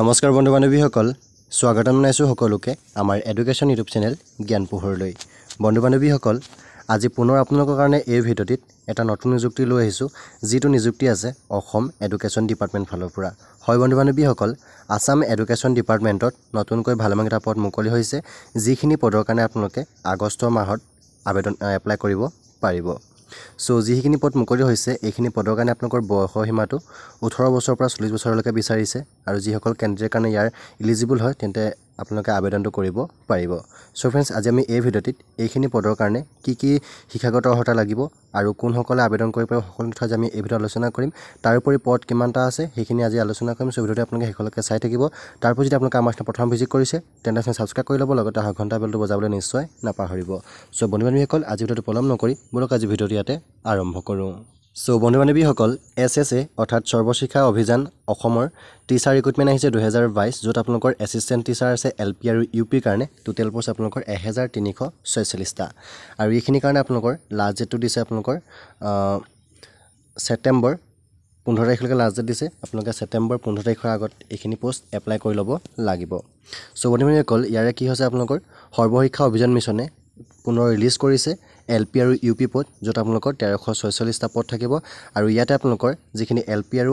নমস্কাৰ বন্ধু বান্ধৱীসকল স্বাগতম জনাইছোঁ সকলোকে আমাৰ এডুকেশ্যন ইউটিউব চেনেল জ্ঞান পোহৰলৈ বন্ধু বান্ধৱীসকল আজি পুনৰ আপোনালোকৰ কাৰণে এই ভিডিঅ'টিত এটা নতুন নিযুক্তি লৈ আহিছোঁ যিটো নিযুক্তি আছে অসম এডুকেশ্যন ডিপাৰ্টমেণ্ট ফালৰ পৰা হয় বন্ধু বান্ধৱীসকল আছাম এডুকেশ্যন ডিপাৰ্টমেণ্টত নতুনকৈ ভালেমান কেইটা পদ মুকলি হৈছে যিখিনি পদৰ কাৰণে আপোনালোকে আগষ্ট মাহত আবেদন এপ্লাই কৰিব পাৰিব চ' যিখিনি পদ মুকলি হৈছে এইখিনি পদৰ কাৰণে আপোনালোকৰ বয়সৰ সীমাটো ওঠৰ বছৰৰ পৰা চল্লিছ বছৰলৈকে বিচাৰিছে আৰু যিসকল কেণ্ডিডেটৰ কাৰণে ইয়াৰ ইলিজিবল হয় তেন্তে আপোনালোকে আবেদনটো কৰিব পাৰিব চ' ফ্ৰেণ্ডছ আজি আমি এই ভিডিঅ'টিত এইখিনি পদৰ কাৰণে কি কি শিক্ষাগত অৰ্হতা লাগিব আৰু কোনসকলে আবেদন কৰিব পাৰিব সকলো কথা আমি এই ভিডিঅ'ত আলোচনা কৰিম তাৰোপৰি পদ কিমানটা আছে সেইখিনি আজি আলোচনা কৰিম চ' ভিডিঅ'টো আপোনালোকে শেষলৈকে চাই থাকিব তাৰ পৰা যদি আপোনালোকে আমাৰ নিচিনা প্ৰথম ভিজিট কৰিছে তেনেহ'লে ছাবস্ক্ৰাইব কৰি ল'ব লগতে আঘ ঘণ্টা বেলটো বজাবলৈ নিশ্চয় নাপাহৰিব চ' বন্ধু বান্ধৱীসকল আজি ভিডিঅ'টো পলম নকৰি বোলক আজি ভিডিঅ'টো ইয়াতে আৰম্ভ কৰোঁ চ' বন্ধু বান্ধৱীসকল এছ এছ এ অৰ্থাৎ সৰ্বশিক্ষা অভিযান অসমৰ টিচাৰ ৰিক্ৰুটমেণ্ট আহিছে দুহেজাৰ বাইছ য'ত আপোনালোকৰ এছিষ্টেণ্ট টিচাৰ আছে এল পি আৰু ইউ পিৰ কাৰণে টোটেল প'ষ্ট আপোনালোকৰ এহেজাৰ তিনিশ ছয়চল্লিছটা আৰু এইখিনিৰ কাৰণে আপোনালোকৰ লাষ্ট ডেটটো দিছে আপোনালোকৰ ছেপ্টেম্বৰ পোন্ধৰ তাৰিখলৈকে লাষ্ট ডেট দিছে আপোনালোকে ছেপ্টেম্বৰ পোন্ধৰ তাৰিখৰ আগত এইখিনি প'ষ্ট এপ্লাই কৰি ল'ব লাগিব চ' বন্ধু বান্ধৱীসকল ইয়াৰে কি হৈছে আপোনালোকৰ সৰ্বশিক্ষা অভিযান মিছনে পুনৰ ৰিলিজ কৰিছে এল পি আৰু ইউ পি পদ য'ত আপোনালোকৰ তেৰশ ছয়চল্লিছটা পদ থাকিব আৰু ইয়াতে আপোনালোকৰ যিখিনি এল পি আৰু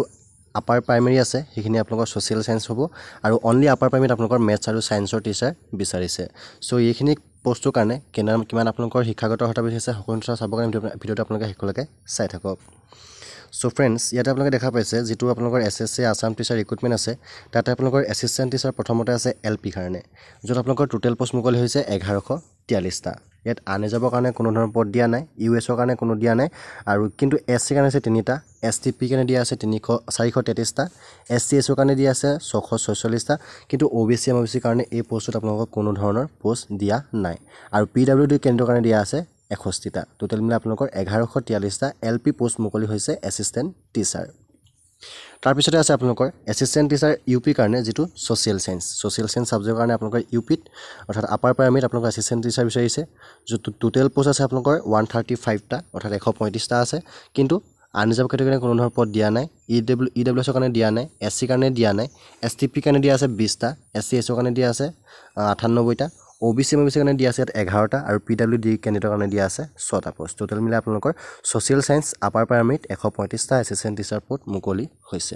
আপাৰ প্ৰাইমেৰী আছে সেইখিনি আপোনালোকৰ ছ'চিয়েল ছায়েঞ্চ হ'ব আৰু অনলি আপাৰ প্ৰাইমেৰীত আপোনালোকৰ মেথছ আৰু ছায়েঞ্চৰ টিচাৰ বিচাৰিছে চ' এইখিনি পষ্টটোৰ কাৰণে কেনে কিমান আপোনালোকৰ শিক্ষাগত অৰ্হতা বৃদ্ধি আছে সকলো কথা চাবৰ কাৰণে ভিডিঅ'টো আপোনালোকে শেষলৈকে চাই থাকক চ' ফ্ৰেণ্ডছ ইয়াতে আপোনালোকে দেখা পাইছে যিটো আপোনালোকৰ S S C Assam teacher recruitment আছে তাতে আপোনালোকৰ এছিষ্টেণ্ট টিচাৰ প্ৰথমতে আছে এল পি কাৰণে য'ত আপোনালোকৰ টোটেল পষ্ট মুকলি হৈছে এঘাৰশ তিয়াল্লিছটা ইয়াত আনে যাবৰ কাৰণে কোনো ধৰণৰ পদ দিয়া নাই ইউ এছৰ কাৰণে কোনো দিয়া নাই আৰু কিন্তু এছ চিৰ কাৰণে আছে তিনিটা এছ টি পিৰ কাৰণে দিয়া আছে তিনিশ চাৰিশ তেত্ৰিছটা এছ চি এছৰ কাৰণে দিয়া আছে ছশ ছয়চল্লিছটা কিন্তু O' B C M O' B চিৰ কাৰণে এই প'ষ্টত আপোনালোকক কোনো ধৰণৰ পষ্ট দিয়া নাই আৰু পি ডাব্লিউ ডি কেন্দ্ৰৰ কাৰণে দিয়া আছে এষষ্ঠিটা টোটেল মিলাই আপোনালোকৰ এঘাৰশ তিয়াল্লিছটা এল পি পষ্ট মুকলি হৈছে এছিষ্টেণ্ট টিচাৰ তাৰপিছতে আছে আপোনালোকৰ এছিষ্টেণ্ট টিচাৰ ইউ পি কাৰণে যিটো ছ'চিয়েল চায়েঞ্চ ছ'চিয়েল চায়েঞ্চ ছাবজেক্টৰ কাৰণে আপোনালোকৰ ইউ পিত অৰ্থাৎ আপাৰ প্ৰাইমেৰীত আপোনালোকে এছিষ্টেণ্ট টিচাৰ বিচাৰিছে যিটো টোটেল পোষ্ট আছে আপোনালোকৰ ওৱান থাৰ্টি ফাইভটা অৰ্থাৎ এশ পঁয়ত্ৰিছটা আছে কিন্তু আনৰিজাৰ্ভ কেটেগৰীৰ কোনো ধৰণৰ পদ দিয়া নাই ই ডব্লিউ ই ডব্লিউ এছৰ কাৰণে দিয়া নাই এছ চি কাৰণে দিয়া নাই এছ টি পিৰ কাৰণে দিয়া আছে বিছটা এছ চি এছৰ কাৰণে দিয়া আছে আঠান্নব্বৈটা O B C M O' B C কাৰণে দিয়া আছে ইয়াত এঘাৰটা আৰু পি ডাব্লিউ ডি কেণ্ডিডেটৰ কাৰণে দিয়া আছে ছটা পোষ্ট টোটেল মিলাই আপোনালোকৰ ছ'চিয়েল ছায়েন্স আপাৰ প্ৰাইমেৰীত এশ পঁয়ত্ৰিছটা এছিষ্টেণ্ট টিচাৰ পোষ্ট মুকলি হৈছে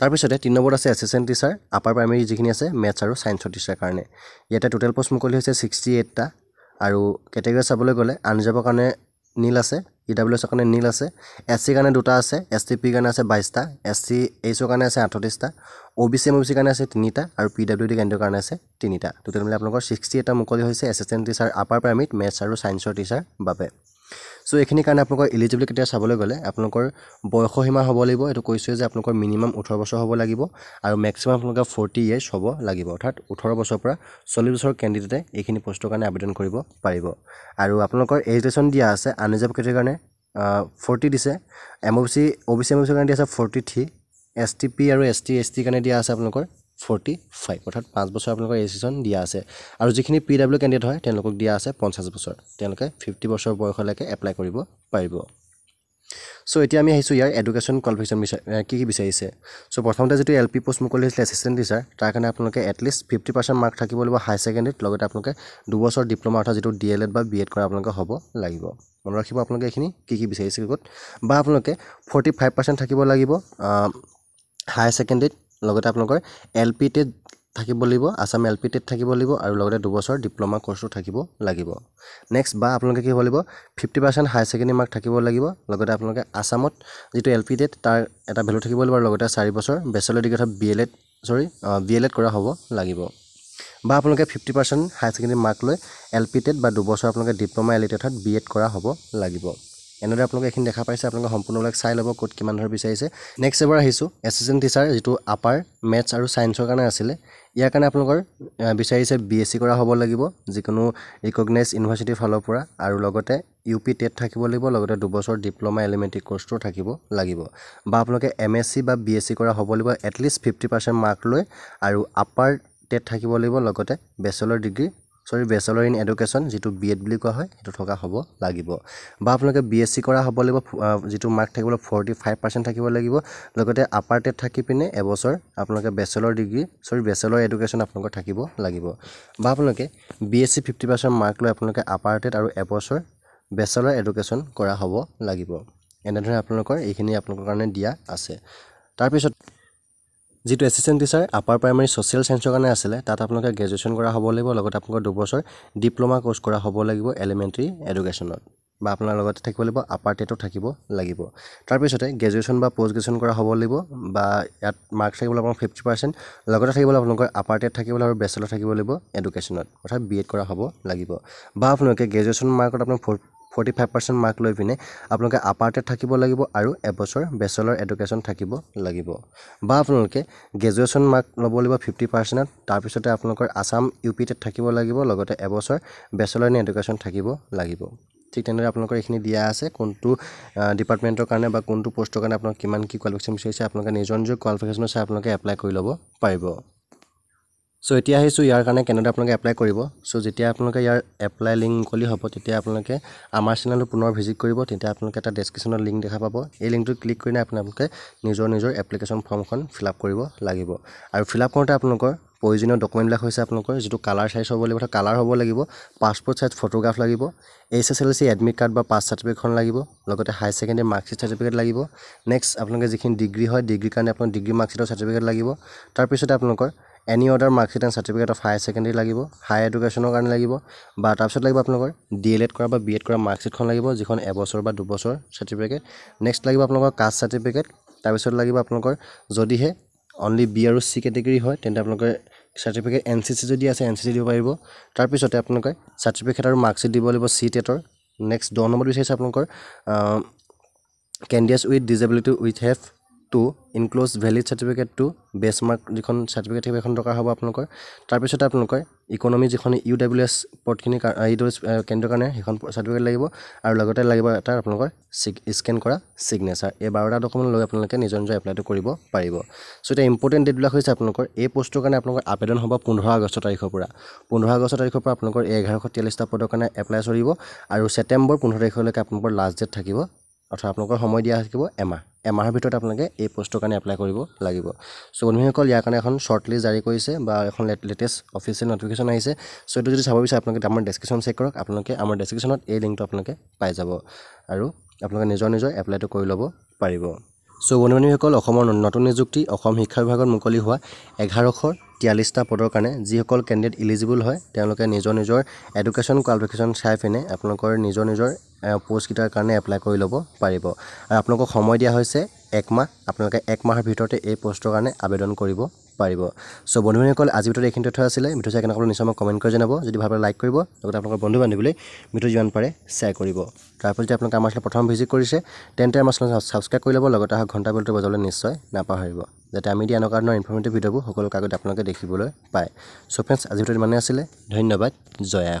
তাৰপিছতে তিনি নম্বৰত আছে এছিষ্টেণ্ট টিচাৰ আপাৰ প্ৰাইমেৰী যিখিনি আছে মেথছ আৰু ছায়েন্সৰ টিচাৰ কাৰণে ইয়াতে টোটেল পোষ্ট মুকলি হৈছে ছিক্সটি এইটটা আৰু কেটেগৰি চাবলৈ গ'লে আনজবৰ কাৰণে নীল আছে ই ডাব্লিউ এছৰ কাৰণে নীল আছে এছ চিৰ কাৰণে দুটা আছে এছ টি পিৰ কাৰণে আছে বাইছটা এছ চি এইচৰ কাৰণে আছে আঠত্ৰিছটা O' B C M O' B চিৰ কাৰণে আছে তিনিটা আৰু পি ডাব্লিউ ডি কেন্দ্ৰৰ কাৰণে আছে তিনিটা টোটেল মানে আপোনালোকৰ ছিক্সটি এটা মুকলি হৈছে S S N teacher upper প্ৰাইমেৰীত মেথছ আৰু ছায়েন্সৰ টিচাৰ বাবে চ' এইখিনি কাৰণে আপোনালোকৰ এলিজিবিলি কেতিয়া চাবলৈ গ'লে আপোনালোকৰ বয়সসীমা হ'ব লাগিব এইটো কৈছোঁৱে যে আপোনালোকৰ মিনিমাম ওঠৰ বছৰ হ'ব লাগিব আৰু মেক্সিমাম আপোনালোকে ফৰ্টি ইয়েৰ্ছ হ'ব লাগিব অৰ্থাৎ ওঠৰ বছৰৰ পৰা চল্লিছ বছৰ কেণ্ডিডেটে এইখিনি পষ্টৰ কাৰণে আবেদন কৰিব পাৰিব আৰু আপোনালোকৰ এজ লেশ্যন দিয়া আছে আনৰিজাৰ্ভ কেটেগৰীৰ কাৰণে ফৰ্টি দিছে M O' B C O' B C M O' B চিৰ কাৰণে দিয়া আছে forty three S T P আৰু এছ টি এছ টিৰ কাৰণে দিয়া আছে আপোনালোকৰ ফৰ্টি ফাইভ অৰ্থাৎ পাঁচ বছৰ আপোনালোকৰ এজিচন দিয়া আছে আৰু যিখিনি পি ডাব্লিউ কেণ্ডিডেট হয় তেওঁলোকক দিয়া আছে পঞ্চাছ বছৰ তেওঁলোকে ফিফটি বছৰ বয়সলৈকে এপ্লাই কৰিব পাৰিব চ' এতিয়া আমি আহিছোঁ ইয়াৰ এডুকেশ্যন কোৱালিফিকেশ্যন বিচাৰি কি কি বিচাৰিছে চ' প্ৰথমতে যিটো এল পি পষ্ট মুকলি হৈছিলে এচিষ্টেণ্ট টিচাৰ তাৰ কাৰণে আপোনালোকে এটলিষ্ট ফিফটি পাৰ্চেণ্ট মাৰ্ক থাকিব লাগিব হাই ছেকেণ্ডেৰীত লগতে আপোনালোকে দুবছৰ ডিপ্ল'মা অৰ্থাৎ যিটো ডি এল এড বা বি এড কৰা আপোনালোকে হ'ব লাগিব মনত ৰাখিব আপোনালোকে এইখিনি কি কি বিচাৰিছে ক'ত বা আপোনালোকে ফৰ্টি ফাইভ পাৰ্চেণ্ট থাকিব লাগিব হাই ছেকেণ্ডেৰীত লগতে আপোনালোকৰ এল পি টেট থাকিব লাগিব আছাম এল পি টেট থাকিব লাগিব আৰু লগতে দুবছৰ ডিপ্ল'মা কৰ্চো থাকিব লাগিব নেক্সট বা আপোনালোকে কি হ'ব লাগিব fifty percent higher secondary mark থাকিব লাগিব লগতে আপোনালোকে আছামত যিটো এল পি টেট তাৰ এটা ভেলু থাকিব লাগিব আৰু লগতে চাৰি বছৰ বেচেলৰ ডিগ্ৰী অথবা বি এল এড চৰি বি এল এড কৰা হ'ব লাগিব বা আপোনালোকে fifty percent higher secondary mark লৈ এল পি টেট বা দুবছৰ আপোনালোকে ডিপ্ল'মা এল ই টেট অৰ্থাৎ বি এড কৰা হ'ব লাগিব এনেদৰে আপোনালোকে এইখিনি দেখা পাইছে আপোনালোকে সম্পূৰ্ণবিলাক চাই ল'ব ক'ত কিমান ধৰণৰ বিচাৰিছে নেক্সট এবাৰ আহিছোঁ এছিষ্টেণ্ট টিচাৰ যিটো আপাৰ মেথছ আৰু ছায়েন্সৰ কাৰণে আছিলে ইয়াৰ কাৰণে আপোনালোকৰ বিচাৰিছে বি এছ চি কৰা হ'ব লাগিব যিকোনো ৰিকগনাইজ ইউনিভাৰ্চিটিৰ ফালৰ পৰা আৰু লগতে ইউ পি টেট থাকিব লাগিব লগতে দুবছৰ ডিপ্ল'মা এলিমেণ্টেৰী কোৰ্চটো থাকিব লাগিব বা আপোনালোকে এম এছ চি বা বি এছ চি কৰা হ'ব লাগিব এটলিষ্ট ফিফটি পাৰ্চেণ্ট মাৰ্ক লৈ আৰু আপাৰ টেট থাকিব লাগিব লগতে বেচেলৰ ডিগ্ৰী চৰি বেচেলৰ ইন এডুকেশ্যন যিটো বি এড বুলি কোৱা হয় সেইটো থকা হ'ব লাগিব বা আপোনালোকে বি এছ চি কৰা হ'ব লাগিব যিটো মাৰ্ক থাকিব লাগিব ফৰ্টি ফাইভ পাৰ্চেণ্ট থাকিব লাগিব লগতে আপাৰ টেট থাকি পিনে এবছৰ আপোনালোকে বেচেলৰ ডিগ্ৰী চৰি বেচেলৰ এডুকেশ্যন আপোনালোকৰ থাকিব লাগিব বা আপোনালোকে B S C fifty percent mark লৈ আপোনালোকে আপাৰ টেট আৰু এবছৰ বেচেলৰ এডুকেশ্যন কৰা হ'ব লাগিব এনেধৰণে আপোনালোকৰ এইখিনি আপোনালোকৰ কাৰণে দিয়া আছে তাৰপিছত যিটো assistant teacher upper primary social ছায়েঞ্চৰ কাৰণে আছিলে তাত আপোনালোকে গ্ৰেজুৱেশ্যন কৰা হ'ব লাগিব লগতে আপোনালোকৰ দুবছৰ ডিপ্ল'মা কোৰ্চ কৰা হ'ব লাগিব এলিমেণ্টেৰী এডুকেশ্যনত বা আপোনাৰ লগতে থাকিব লাগিব আপাৰ টেটো থাকিব লাগিব তাৰপিছতে গ্ৰেজুৱেশ্যন বা প'ষ্ট গ্ৰেজুৱেশ্যন কৰা হ'ব লাগিব বা ইয়াত মাৰ্কছ থাকিবলৈ আপোনাৰ ফিফটি পাৰ্চেণ্ট লগতে থাকিবলৈ আপোনালোকৰ আপাৰ টেট থাকিবলৈ আৰু বেচেলৰ থাকিব লাগিব এডুকেশ্যনত অৰ্থাৎ বি এড কৰা হ'ব লাগিব বা আপোনালোকে গ্ৰেজুৱেশ্যন মাৰ্কত আপোনাৰ for forty five percent mark লৈ পিনে আপোনালোকে আপাৰ্টেড থাকিব লাগিব আৰু এবছৰ বেচেলৰ এডুকেশ্যন থাকিব লাগিব বা আপোনালোকে গ্ৰেজুৱেশ্যন মাৰ্ক ল'ব লাগিব ফিফটি পাৰ্চেণ্টত তাৰপিছতে আপোনালোকৰ আছাম ইউ পি টেট থাকিব লাগিব লগতে এবছৰ বেচেলৰ ইন এডুকেশ্যন থাকিব লাগিব ঠিক তেনেদৰে আপোনালোকৰ এইখিনি দিয়া আছে কোনটো ডিপাৰ্টমেণ্টৰ কাৰণে বা কোনটো পষ্টৰ কাৰণে আপোনাক কিমান কি কোৱালিফিকেশ্যন বিচাৰিছে আপোনালোকে নিজৰ নিজৰ কোৱালিফিকেশ্যন আছে আপোনালোকে এপ্লাই কৰি ল'ব পাৰিব চ' এতিয়া আহিছোঁ ইয়াৰ কাৰণে কেনেদৰে আপোনালোকে এপ্লাই কৰিব চ' যেতিয়া আপোনালোকে ইয়াৰ এপ্লাই লিংক মুকলি হ'ব তেতিয়া আপোনালোকে আমাৰ চেনেলটো পুনৰ ভিজিট কৰিব তেতিয়া আপোনালোকে এটা ডেছক্ৰিপশ্যনত লিংক দেখা পাব এই লিংকটোত ক্লিক কৰিলে আপোনালোকে নিজৰ নিজৰ এপ্লিকেশ্যন ফৰ্মখন ফিল আপ কৰিব লাগিব আৰু ফিল আপ কৰোঁতে আপোনালোকৰ প্ৰয়োজনীয় ডকুমেণ্টবিলাক হৈছে আপোনালোকৰ যিটো কালাৰ চাইজ হ'ব লাগিব কালাৰ হ'ব লাগিব পাছপৰ্ট চাইজ ফটোগ্ৰাফ লাগিব H S L C admit card বা পাছ চাৰ্টিফিকেটখন লাগিব লগতে হাই ছেকেণ্ডেৰী মাৰ্কশ্বিট চাৰ্টিফিকেট লাগিব নেক্সট আপোনালোকে যিখিনি ডিগ্ৰী হয় ডিগ্ৰীৰ কাৰণে আপোনাৰ ডিগ্ৰী মাৰ্কশ্বিটৰ চাৰ্টিফিকেট লাগিব তাৰপিছতে আপোনালোকৰ any order marksheet and certificate of higher secondary লাগিব হায়াৰ এডুকেশ্যনৰ কাৰণে লাগিব বা তাৰপিছত লাগিব আপোনালোকৰ ডি এল এড কৰা বা বি এড কৰা মাৰ্কশ্বিটখন লাগিব যিখন এবছৰ বা দুবছৰ চাৰ্টিফিকেট নেক্সট লাগিব আপোনালোকৰ কাষ্ট চাৰ্টিফিকেট তাৰপিছত লাগিব আপোনালোকৰ যদিহে অনলি বি আৰু চি কেটেগৰী হয় তেন্তে আপোনালোকে চাৰ্টিফিকেট এন চি চি যদি আছে এন চি চি দিব পাৰিব তাৰপিছতে আপোনালোকে চাৰ্টিফিকেট আৰু মাৰ্কশ্বিট দিব লাগিব চি টেটৰ নেক্সট দহ নম্বৰ বিচাৰিছে আপোনালোকৰ candidates with disability with have to enclose valid certificate to mark যিখন চাৰ্টিফিকেট থাকিব সেইখন দৰকাৰ হ'ব আপোনালোকৰ তাৰপিছতে আপোনালোকে ইকনমি যিখন ইউ ডাব্লিউ এছ পৰ্টখিনি ইউ ডব্লিউ কেন্দ্ৰৰ কাৰণে সেইখন চাৰ্টিফিকেট লাগিব আৰু লগতে লাগিব এটা আপোনালোকৰ চি স্কেন কৰা ছিগনেচাৰ এই বাৰটা ডকুমেণ্ট লৈ আপোনালোকে নিজৰ নিজৰ এপ্লাইটো কৰিব পাৰিব চ' এতিয়া ইম্পৰ্টেণ্ট ডেটবিলাক হৈছে আপোনালোকৰ এই পষ্টটোৰ কাৰণে আপোনালোকৰ আবেদন হ'ব পোন্ধৰ আগষ্ট তাৰিখৰ পৰা পোন্ধৰ আগষ্ট তাৰিখৰ পৰা আপোনালোকৰ এই এঘাৰশ তিয়াল্লিছটা পদৰ কাৰণে এপ্লাই চলিব আৰু ছেপ্টেম্বৰ পোন্ধৰ তাৰিখলৈকে আপোনালোকৰ লাষ্ট ডেট থাকিব অৰ্থাৎ আপোনালোকৰ সময় দিয়া থাকিব এমাহ এমাহৰ ভিতৰত আপোনালোকে এই প'ষ্টটোৰ কাৰণে এপ্লাই কৰিব লাগিব চ' বন্ধুসকল ইয়াৰ কাৰণে এখন শ্বৰ্ট লিষ্ট জাৰি কৰিছে বা এখন লেটেষ্ট অফিচিয়েল নটিফিকেশ্যন আহিছে চ' এইটো যদি চাব বিচাৰে আপোনালোকে আমাৰ ডেছক্ৰিপশ্যন চেক কৰক আপোনালোকে আমাৰ ডেছক্ৰিপশ্যনত এই লিংকটো আপোনালোকে পাই যাব আৰু আপোনালোকে নিজৰ নিজৰ এপ্লাইটো কৰি ল'ব পাৰিব চৌবনমণিসকল অসমৰ নতুন নিযুক্তি অসম শিক্ষা বিভাগত মুকলি হোৱা এঘাৰশ তিয়াল্লিছটা পদৰ কাৰণে যিসকল কেণ্ডিডেট ইলিজিবল হয় তেওঁলোকে নিজৰ নিজৰ এডুকেশ্যন কোৱালিফিকেশ্যন চাই পিনে আপোনালোকৰ নিজৰ নিজৰ পোষ্টকেইটাৰ কাৰণে এপ্লাই কৰি ল'ব পাৰিব আৰু আপোনালোকক সময় দিয়া হৈছে এক মাহ আপোনালোকে এক মাহৰ ভিতৰতে এই পোষ্টৰ কাৰণে আবেদন কৰিব পাৰিব চ' বন্ধু বান্ধৱীসকল আজিৰ ভিতৰত এইখিনি তথ্য আছিলে মিঠু চাই কেনেকৈ নিশ্চয় মই কমেণ্ট কৰি জনাব যদি ভাল পালে লাইক কৰিব লগতে আপোনালোকৰ বন্ধু বান্ধৱীলৈ মিঠু যিমান পাৰে শ্বেয়াৰ কৰিব তাৰ ফলত যদি আপোনালোকে আমাৰ চেনেল প্ৰথম ভিজিট কৰিছে তেন্তে আমাৰ চেনেল ছাবস্ক্ৰাইব কৰি ল'ব লগতে আহক ঘণ্টা বেলটো বজাবলৈ নিশ্চয় নাপাহৰিব যাতে আমি দিয়া এনেকুৱা ধৰণৰ ইনফৰ্মেটিভ ভিডিঅ'বোৰ সকলো কাগজ আপোনালোকে দেখিবলৈ পায় চ' ফ্ৰেণ্ডছ আজি ভিতৰত ইমানেই আছিলে ধন্যবাদ জয়া